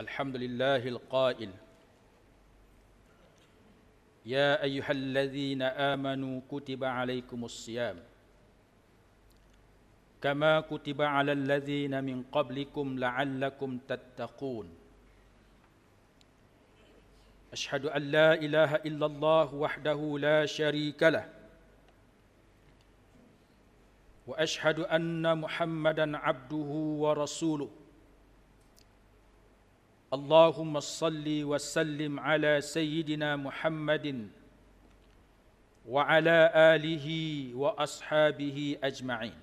الحمد لله القائل يا أيها الذين آمنوا كتب عليكم الصيام كما كتب على الذين من قبلكم لعلكم تتقون أشهد أن لا إله إلا الله وحده لا شريك له وأشهد أن محمدا عبده ورسوله اللهم صل وسلم على سيدنا محمد وعلى آله وأصحابه أجمعين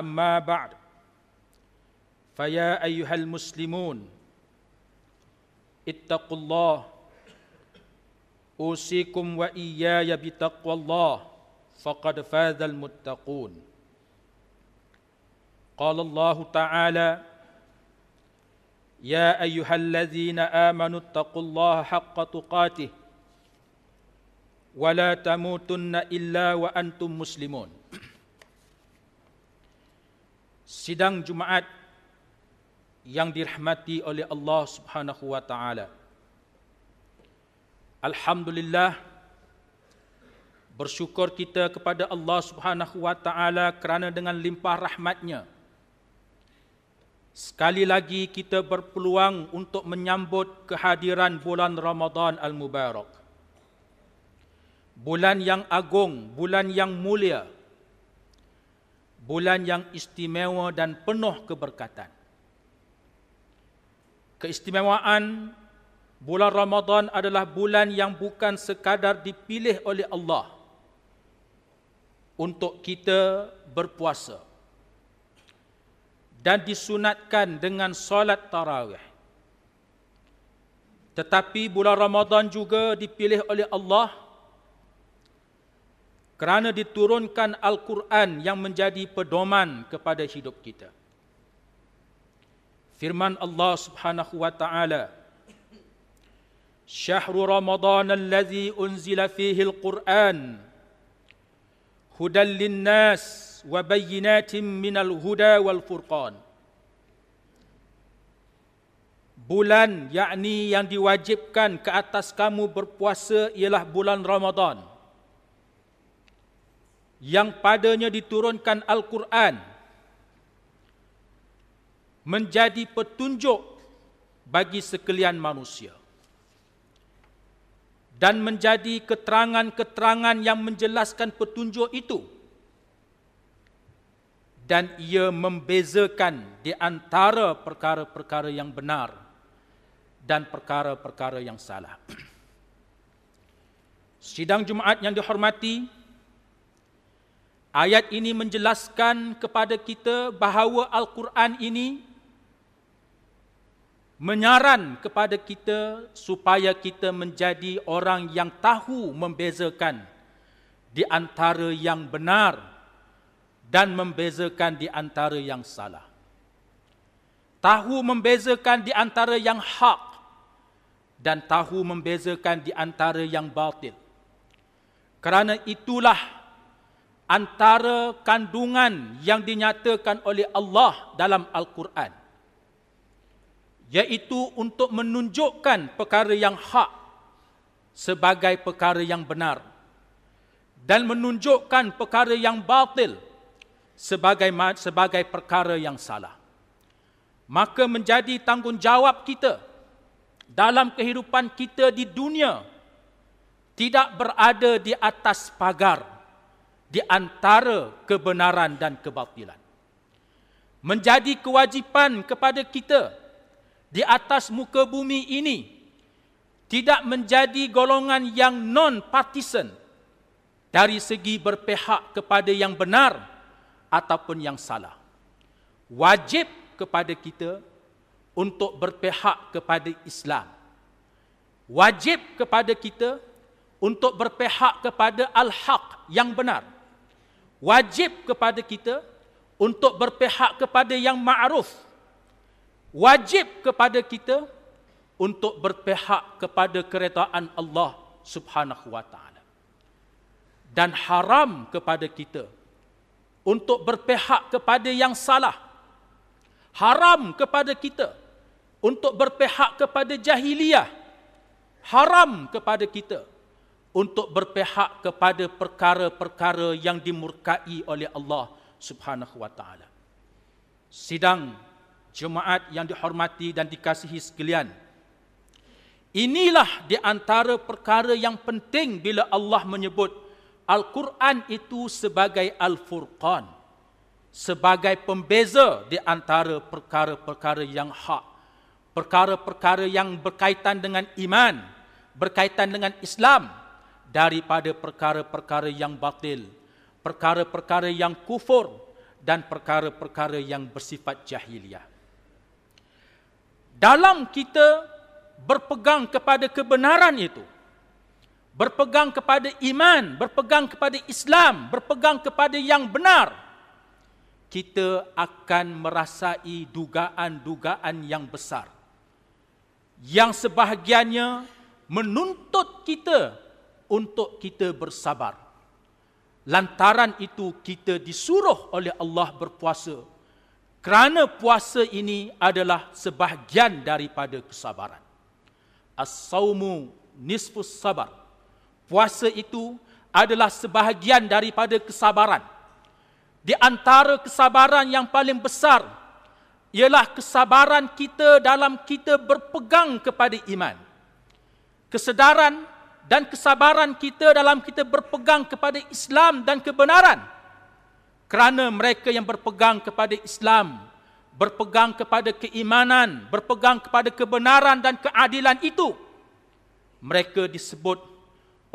أما بعد فيا أيها المسلمون اتقوا الله أوصيكم وإياي بتقوى الله فقد فاز المتقون قال الله تعالى يا ايها الذين آمنوا اتقوا الله حق تقاته ولا تموتن إلا وأنتم مسلمون sidang jumaat yang dirahmati oleh Allah Subhanahu wa taala alhamdulillah bersyukur kita kepada Allah Subhanahu wa taala kerana dengan limpah rahmatnya Sekali lagi kita berpeluang untuk menyambut kehadiran bulan Ramadan Al-Mubarak. Bulan yang agung, bulan yang mulia. Bulan yang istimewa dan penuh keberkatan. Keistimewaan bulan Ramadan adalah bulan yang bukan sekadar dipilih oleh Allah untuk kita berpuasa dan disunatkan dengan solat tarawih. Tetapi bulan Ramadan juga dipilih oleh Allah kerana diturunkan Al-Quran yang menjadi pedoman kepada hidup kita. Firman Allah Subhanahu wa taala Syahrul Ramadan allazi unzila fihi al-Qur'an hudan lin-nas wa bayyinatin minal huda wal furqan Bulan yakni yang diwajibkan ke atas kamu berpuasa ialah bulan Ramadan yang padanya diturunkan Al-Quran menjadi petunjuk bagi sekalian manusia dan menjadi keterangan-keterangan yang menjelaskan petunjuk itu dan ia membezakan di antara perkara-perkara yang benar dan perkara-perkara yang salah. Sidang Jumaat yang dihormati, ayat ini menjelaskan kepada kita bahawa Al-Quran ini menyaran kepada kita supaya kita menjadi orang yang tahu membezakan di antara yang benar dan membezakan di antara yang salah. Tahu membezakan di antara yang hak dan tahu membezakan di antara yang batil. Kerana itulah antara kandungan yang dinyatakan oleh Allah dalam Al-Quran. Iaitu untuk menunjukkan perkara yang hak sebagai perkara yang benar. Dan menunjukkan perkara yang batil sebagai sebagai perkara yang salah. Maka menjadi tanggungjawab kita dalam kehidupan kita di dunia tidak berada di atas pagar di antara kebenaran dan kebatilan. Menjadi kewajipan kepada kita di atas muka bumi ini tidak menjadi golongan yang non-partisan dari segi berpihak kepada yang benar, ataupun yang salah. Wajib kepada kita untuk berpihak kepada Islam. Wajib kepada kita untuk berpihak kepada al-haq yang benar. Wajib kepada kita untuk berpihak kepada yang ma'ruf. Wajib kepada kita untuk berpihak kepada keretaan Allah Subhanahu wa taala. Dan haram kepada kita untuk berpihak kepada yang salah. Haram kepada kita untuk berpihak kepada jahiliah. Haram kepada kita untuk berpihak kepada perkara-perkara yang dimurkai oleh Allah Subhanahu wa taala. Sidang jemaat yang dihormati dan dikasihi sekalian. Inilah di antara perkara yang penting bila Allah menyebut Al-Quran itu sebagai Al-Furqan. Sebagai pembeza di antara perkara-perkara yang hak. Perkara-perkara yang berkaitan dengan iman. Berkaitan dengan Islam. Daripada perkara-perkara yang batil. Perkara-perkara yang kufur. Dan perkara-perkara yang bersifat jahiliah. Dalam kita berpegang kepada kebenaran itu berpegang kepada iman, berpegang kepada Islam, berpegang kepada yang benar, kita akan merasai dugaan-dugaan yang besar. Yang sebahagiannya menuntut kita untuk kita bersabar. Lantaran itu kita disuruh oleh Allah berpuasa. Kerana puasa ini adalah sebahagian daripada kesabaran. As-sawmu nisfus sabar. Puasa itu adalah sebahagian daripada kesabaran. Di antara kesabaran yang paling besar ialah kesabaran kita dalam kita berpegang kepada iman. Kesedaran dan kesabaran kita dalam kita berpegang kepada Islam dan kebenaran. Kerana mereka yang berpegang kepada Islam, berpegang kepada keimanan, berpegang kepada kebenaran dan keadilan itu, mereka disebut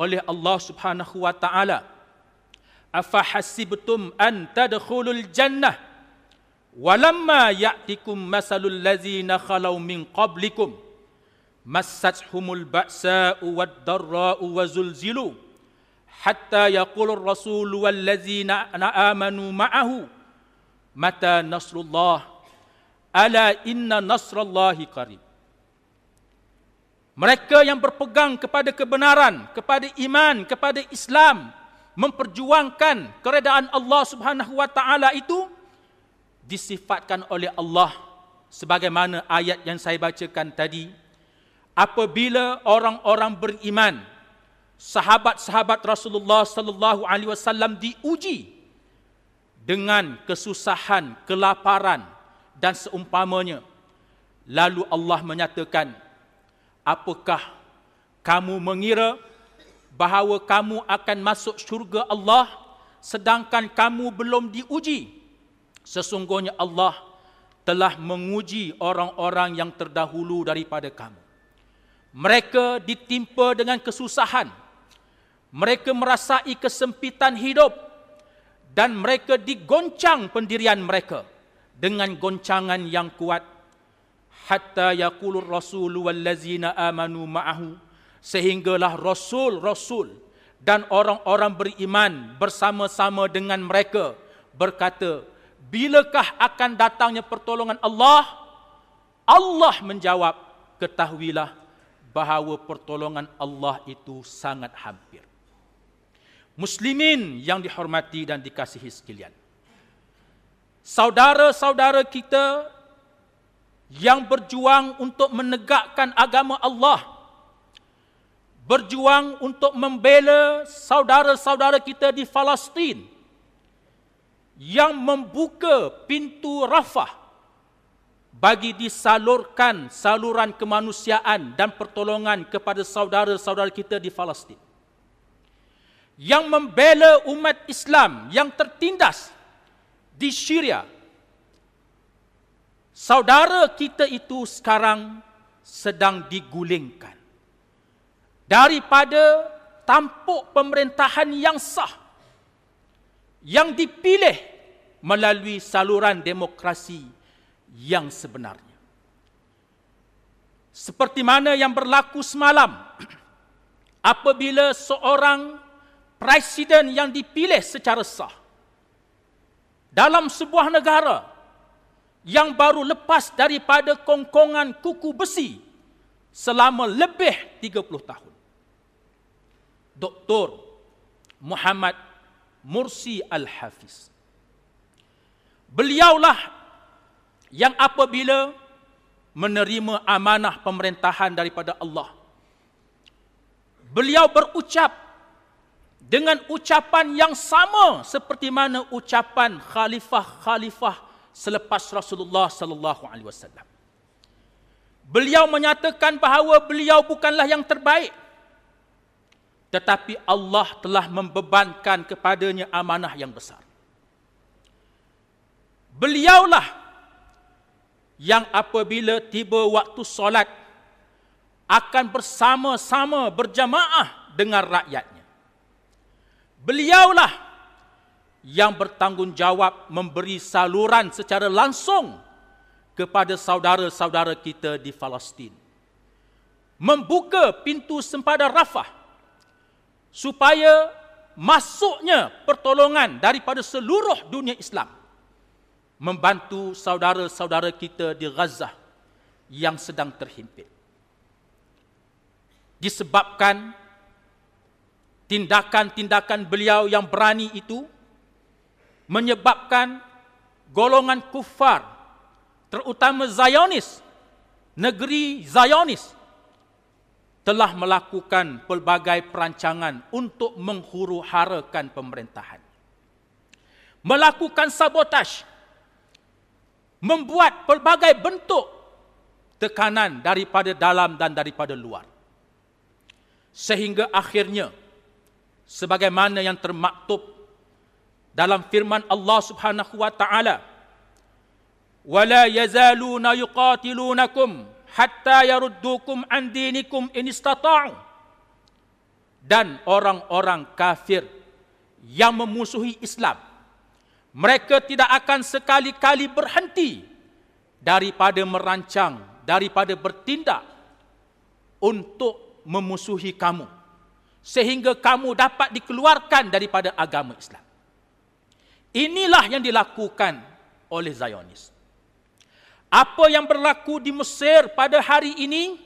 oleh Allah Subhanahu wa taala. Afa hasibtum an tadkhulul jannah walamma ya'tikum masalul ladzina khalau min qablikum massathumul ba'sa wad darra wa zulzilu hatta yaqulur rasul wal ladzina amanu ma'ahu mata nasrullah ala inna nasrallahi qarib mereka yang berpegang kepada kebenaran, kepada iman, kepada Islam, memperjuangkan keredaan Allah Subhanahu wa taala itu disifatkan oleh Allah sebagaimana ayat yang saya bacakan tadi apabila orang-orang beriman sahabat-sahabat Rasulullah sallallahu alaihi wasallam diuji dengan kesusahan, kelaparan dan seumpamanya lalu Allah menyatakan Apakah kamu mengira bahawa kamu akan masuk syurga Allah sedangkan kamu belum diuji? Sesungguhnya Allah telah menguji orang-orang yang terdahulu daripada kamu. Mereka ditimpa dengan kesusahan. Mereka merasai kesempitan hidup dan mereka digoncang pendirian mereka dengan goncangan yang kuat hatta yaqulur rasul wallazina amanu ma'ahu sehinggalah rasul rasul dan orang-orang beriman bersama-sama dengan mereka berkata bilakah akan datangnya pertolongan Allah Allah menjawab ketahuilah bahawa pertolongan Allah itu sangat hampir muslimin yang dihormati dan dikasihi sekalian saudara-saudara kita yang berjuang untuk menegakkan agama Allah berjuang untuk membela saudara-saudara kita di Palestin yang membuka pintu Rafah bagi disalurkan saluran kemanusiaan dan pertolongan kepada saudara-saudara kita di Palestin yang membela umat Islam yang tertindas di Syria saudara kita itu sekarang sedang digulingkan daripada tampuk pemerintahan yang sah yang dipilih melalui saluran demokrasi yang sebenarnya seperti mana yang berlaku semalam apabila seorang presiden yang dipilih secara sah dalam sebuah negara yang baru lepas daripada kongkongan kuku besi selama lebih 30 tahun. Doktor Muhammad Mursi Al-Hafiz. Beliaulah yang apabila menerima amanah pemerintahan daripada Allah. Beliau berucap dengan ucapan yang sama seperti mana ucapan khalifah-khalifah selepas Rasulullah sallallahu alaihi wasallam. Beliau menyatakan bahawa beliau bukanlah yang terbaik tetapi Allah telah membebankan kepadanya amanah yang besar. Beliaulah yang apabila tiba waktu solat akan bersama-sama berjamaah dengan rakyatnya. Beliaulah yang bertanggungjawab memberi saluran secara langsung kepada saudara-saudara kita di Palestin. Membuka pintu sempadan Rafah supaya masuknya pertolongan daripada seluruh dunia Islam membantu saudara-saudara kita di Gaza yang sedang terhimpit. Disebabkan tindakan-tindakan beliau yang berani itu menyebabkan golongan kufar terutama Zionis negeri Zionis telah melakukan pelbagai perancangan untuk menghuru-harakan pemerintahan melakukan sabotaj membuat pelbagai bentuk tekanan daripada dalam dan daripada luar sehingga akhirnya sebagaimana yang termaktub dalam firman Allah Subhanahu wa taala wala yazaluna yuqatilunakum hatta yaruddukum an dinikum in istata'u dan orang-orang kafir yang memusuhi Islam mereka tidak akan sekali-kali berhenti daripada merancang daripada bertindak untuk memusuhi kamu sehingga kamu dapat dikeluarkan daripada agama Islam Inilah yang dilakukan oleh Zionis. Apa yang berlaku di Mesir pada hari ini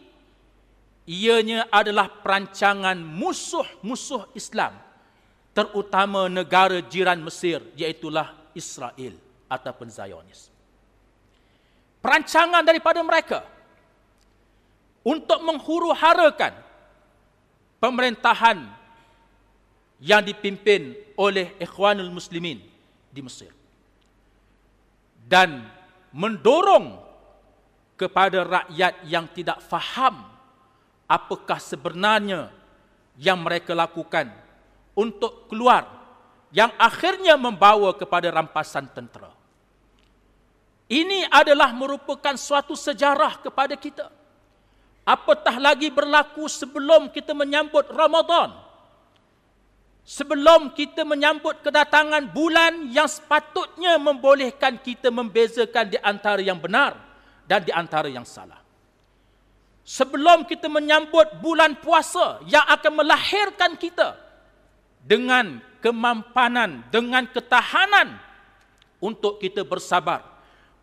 ianya adalah perancangan musuh-musuh Islam terutama negara jiran Mesir iaitu Israel ataupun Zionis. Perancangan daripada mereka untuk menghuru-harakan pemerintahan yang dipimpin oleh Ikhwanul Muslimin di Mesir. Dan mendorong kepada rakyat yang tidak faham apakah sebenarnya yang mereka lakukan untuk keluar yang akhirnya membawa kepada rampasan tentera. Ini adalah merupakan suatu sejarah kepada kita. Apatah lagi berlaku sebelum kita menyambut Ramadan – sebelum kita menyambut kedatangan bulan yang sepatutnya membolehkan kita membezakan di antara yang benar dan di antara yang salah. Sebelum kita menyambut bulan puasa yang akan melahirkan kita dengan kemampanan, dengan ketahanan untuk kita bersabar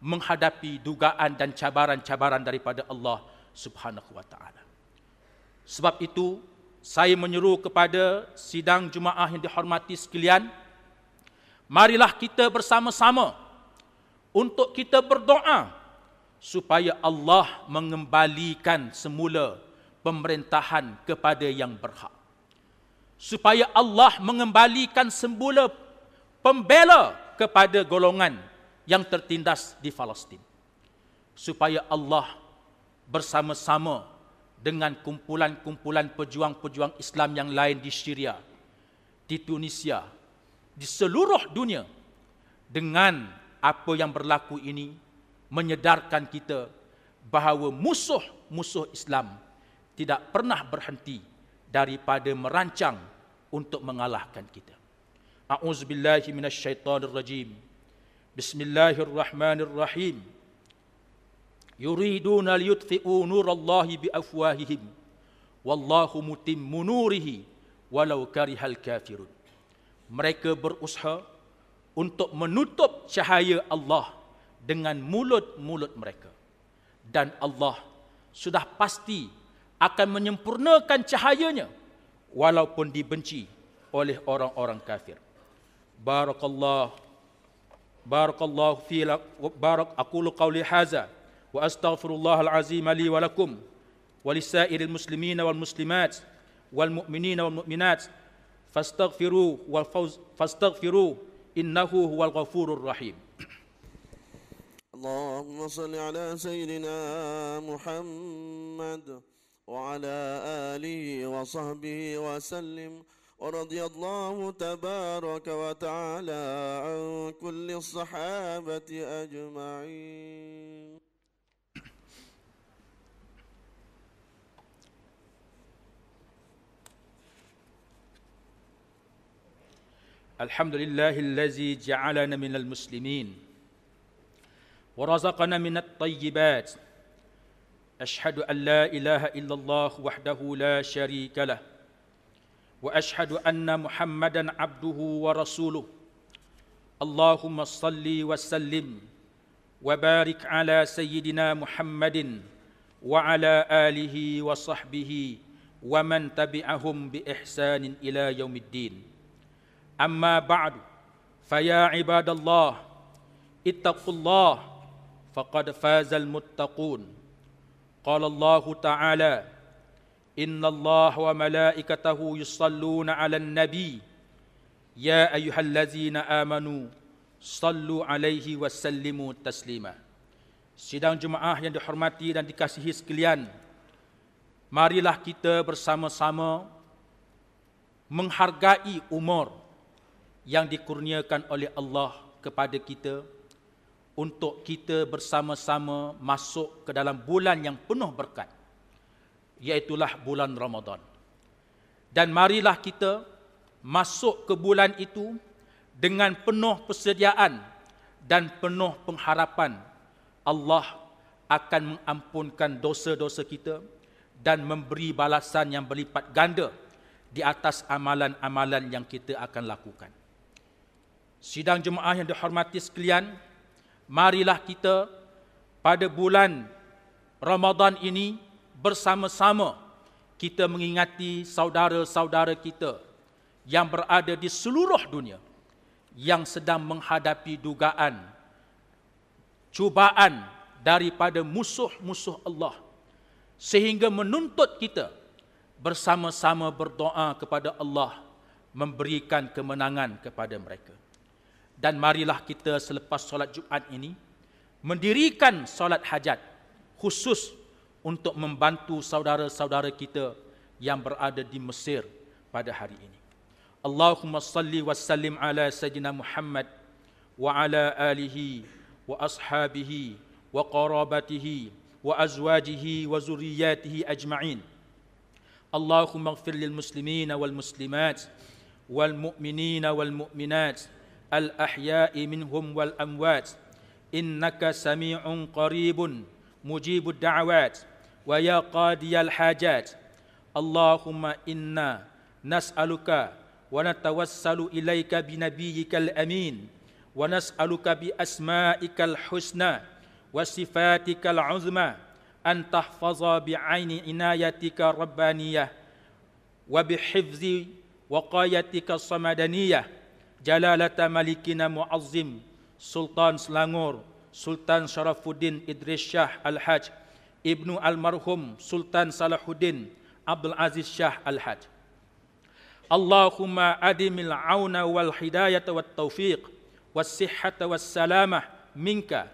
menghadapi dugaan dan cabaran-cabaran daripada Allah Subhanahu wa taala. Sebab itu saya menyuruh kepada sidang jemaah yang dihormati sekalian marilah kita bersama-sama untuk kita berdoa supaya Allah mengembalikan semula pemerintahan kepada yang berhak supaya Allah mengembalikan semula pembela kepada golongan yang tertindas di Palestin supaya Allah bersama-sama dengan kumpulan-kumpulan pejuang-pejuang Islam yang lain di Syria, di Tunisia, di seluruh dunia. Dengan apa yang berlaku ini menyedarkan kita bahawa musuh-musuh Islam tidak pernah berhenti daripada merancang untuk mengalahkan kita. A'udzubillahi Bismillahirrahmanirrahim. يريدون ليطفئوا نور الله بأفواههم والله متم نوره ولو كره الكافرون mereka berusaha untuk menutup cahaya Allah dengan mulut-mulut mereka dan Allah sudah pasti akan menyempurnakan cahayanya walaupun dibenci oleh orang-orang kafir barakallah barakallah fi barak aqulu qawli hadza واستغفر الله العظيم لي ولكم ولسائر المسلمين والمسلمات والمؤمنين والمؤمنات فاستغفروه والفوز فاستغفروه انه هو الغفور الرحيم اللهم صل على سيدنا محمد وعلى اله وصحبه وسلم ورضي الله تبارك وتعالى عن كل الصحابه اجمعين الحمد لله الذي جعلنا من المسلمين ورزقنا من الطيبات أشهد أن لا إله إلا الله وحده لا شريك له وأشهد أن محمدًا عبده ورسوله اللهم صل وسلم وبارك على سيدنا محمد وعلى آله وصحبه ومن تبعهم بإحسان إلى يوم الدين Amma ba'du Faya ibadallah Ittaqullah Faqad fazal muttaqun Qala Allah Ta'ala Inna Allah wa malaikatahu yusalluna ala nabi Ya ayuhallazina amanu Sallu alaihi wasallimu taslima Sidang Jumaah yang dihormati dan dikasihi sekalian Marilah kita bersama-sama Menghargai Umur yang dikurniakan oleh Allah kepada kita untuk kita bersama-sama masuk ke dalam bulan yang penuh berkat iaitulah bulan Ramadan. Dan marilah kita masuk ke bulan itu dengan penuh persediaan dan penuh pengharapan Allah akan mengampunkan dosa-dosa kita dan memberi balasan yang berlipat ganda di atas amalan-amalan yang kita akan lakukan. Sidang jemaah yang dihormati sekalian, marilah kita pada bulan Ramadan ini bersama-sama kita mengingati saudara-saudara kita yang berada di seluruh dunia yang sedang menghadapi dugaan cubaan daripada musuh-musuh Allah sehingga menuntut kita bersama-sama berdoa kepada Allah memberikan kemenangan kepada mereka dan marilah kita selepas solat Jumaat ini mendirikan solat hajat khusus untuk membantu saudara-saudara kita yang berada di Mesir pada hari ini. Allahumma salli wa sallim ala sayyidina Muhammad wa ala alihi wa ashabihi wa qarabatihi wa azwajihi wa zurriyatihi ajma'in. Allahumma ighfir lil muslimina wal muslimat wal mu'minina wal mu'minat الأحياء منهم والأموات إنك سميع قريب مجيب الدعوات ويا قاضي الحاجات اللهم إنا نسألك ونتوسل إليك بنبيك الأمين ونسألك بأسمائك الحسنى وصفاتك العظمى أن تحفظ بعين عنايتك ربانية وبحفظ وقايتك الصمدانيه Jalalata Malikina Muazzim Sultan Selangor Sultan Sharafuddin Idris Shah Al-Hajj Ibnu Almarhum Sultan Salahuddin Abdul Aziz Shah Al-Hajj Allahumma adimil auna wal hidayata wat tawfiq was sihhata was salamah minka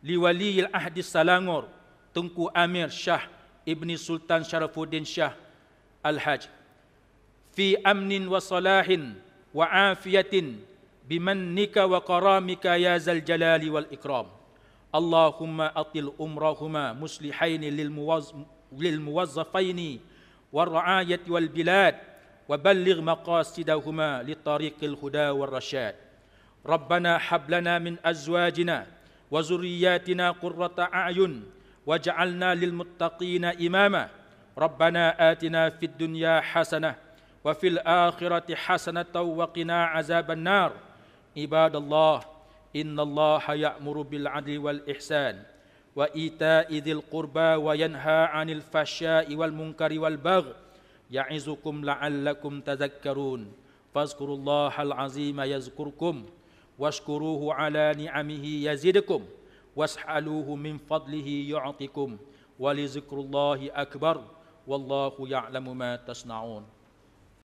li waliyil ahdi Selangor Tunku Amir Shah Ibni Sultan Sharafuddin Shah Al-Hajj fi amnin wa salahin وعافية بمنك وكرامك يا ذا الجلال والإكرام اللهم أطل أمرهما مصلحين للموظفين والرعاية والبلاد وبلغ مقاصدهما لطريق الهدى والرشاد ربنا حب لنا من أزواجنا وذرياتنا قرة أعين واجعلنا للمتقين إماما ربنا آتنا في الدنيا حسنة وفي الآخرة حسنة وقنا عذاب النار عباد الله إن الله يأمر بالعدل والإحسان وإيتاء ذي القربى وينهى عن الفحشاء والمنكر والبغي يعظكم لعلكم تذكرون فاذكروا الله العظيم يذكركم واشكروه على نعمه يزدكم واسألوه من فضله يعطكم ولذكر الله أكبر والله يعلم ما تصنعون